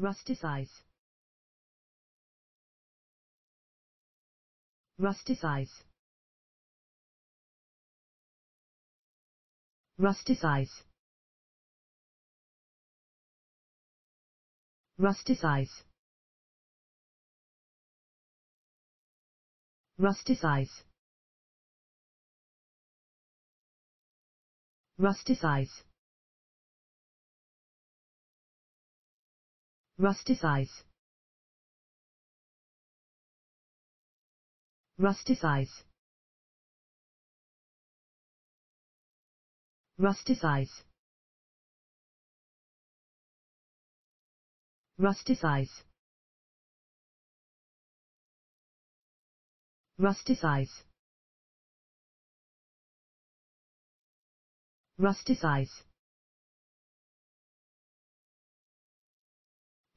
Rusticize. Rusticize. Rusticize. Rusticize. Rusticize. Rusticize. Rusticize. Rusticize. Rusticize. Rusticize. Rusticize. Rusticize.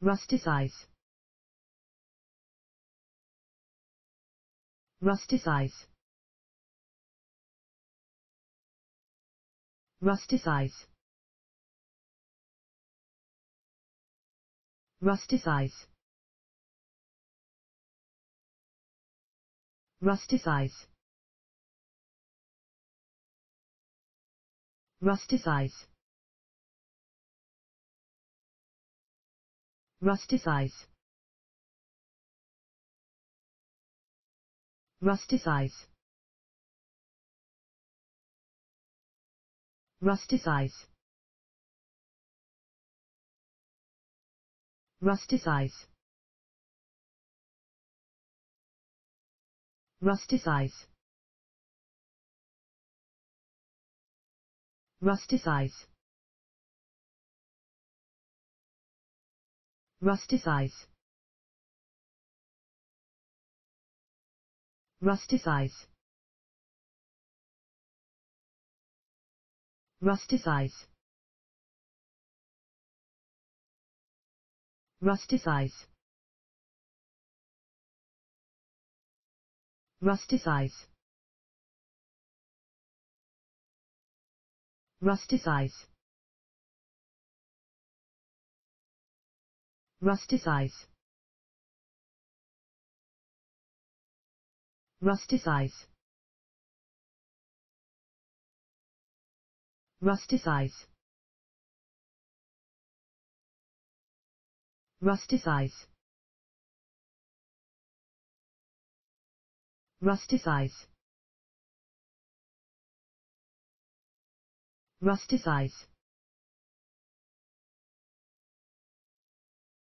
Rusticize. Rusticize. Rusticize. Rusticize. Rusticize. Rusticize. Rusticize. Rusticize. Rusticize. Rusticize. Rusticize. Rusticize. Rusticize. Rusticize. Rusticize. Rusticize. Rusticize. Rusticize. Rusticize. Rusticize. Rusticize. Rusticize. Rusticize. Rusticize.